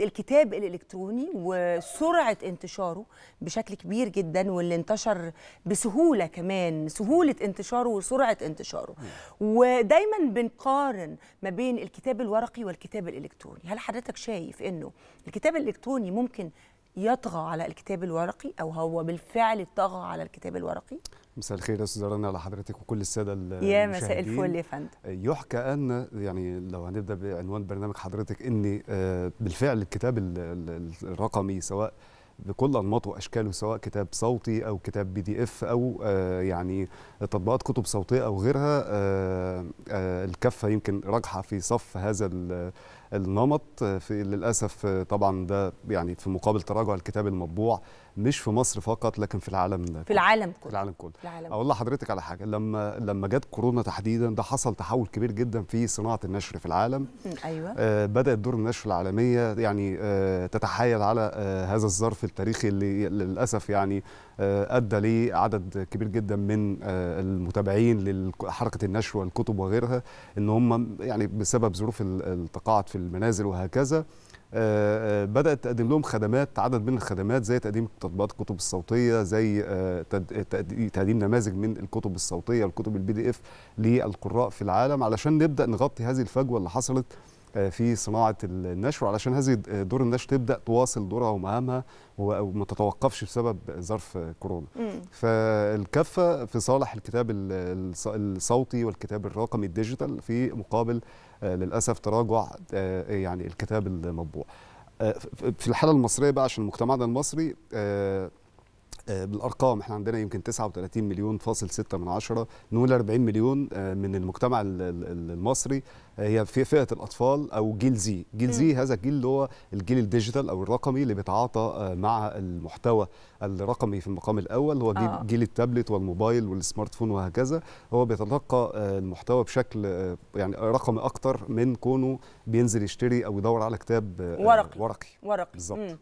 الكتاب الالكتروني وسرعه انتشاره بشكل كبير جدا واللي انتشر بسهوله كمان سهوله انتشاره وسرعه انتشاره ودايما بنقارن ما بين الكتاب الورقي والكتاب الالكتروني هل حضرتك شايف انه الكتاب الالكتروني ممكن يطغى على الكتاب الورقي او هو بالفعل طغى على الكتاب الورقي مساء الخير يا استاذ رنا على حضرتك وكل الساده المشاهدين يا مساء الفل يا فندم يحكى ان يعني لو هنبدا بعنوان برنامج حضرتك ان آه، بالفعل الكتاب الرقمي سواء بكل انماطه واشكاله سواء كتاب صوتي او كتاب بي دي اف او آه، يعني تطبيقات كتب صوتيه او غيرها آه، آه، الكفه يمكن راجحه في صف هذا النمط في للاسف طبعا ده يعني في مقابل تراجع الكتاب المطبوع مش في مصر فقط لكن في العالم في العالم كله في العالم كله اقول لحضرتك على حاجه لما لما جت كورونا تحديدا ده حصل تحول كبير جدا في صناعه النشر في العالم ايوه آه بدات دور النشر العالميه يعني آه تتحايل على آه هذا الظرف التاريخي اللي للاسف يعني آه، ادى لعدد كبير جدا من آه، المتابعين لحركه النشر والكتب وغيرها ان هم يعني بسبب ظروف التقاعد في المنازل وهكذا آه، بدات تقدم لهم خدمات عدد من الخدمات زي تقديم تطبيقات الكتب الصوتيه زي تقديم نماذج من الكتب الصوتيه والكتب البي دي اف للقراء في العالم علشان نبدا نغطي هذه الفجوه اللي حصلت آه، في صناعه النشر علشان هذه دور النشر تبدا تواصل دورها ومهامها وما تتوقفش بسبب ظرف كورونا مم. فالكفه في صالح الكتاب الصوتي والكتاب الرقمي الديجيتال في مقابل آه، للاسف تراجع آه، يعني الكتاب المطبوع في الحاله المصريه بقى عشان مجتمعنا المصري آه، بالارقام احنا عندنا يمكن 39 مليون فاصل 6 من 10 نقول 40 مليون آه، من المجتمع المصري آه، هي في فئه الاطفال او جيل زي جيل زي هذا الجيل اللي هو الجيل الديجيتال او الرقمي اللي بيتعاطى مع المحتوى الرقمي في المقام الاول هو جيل, آه. جيل التابلت والموبايل والسمارت فون وهكذا هو بيتلقى المحتوى بشكل يعني رقمي اكتر من كونه بينزل يشتري او يدور على كتاب ورقي ورقي, ورقي. بالظبط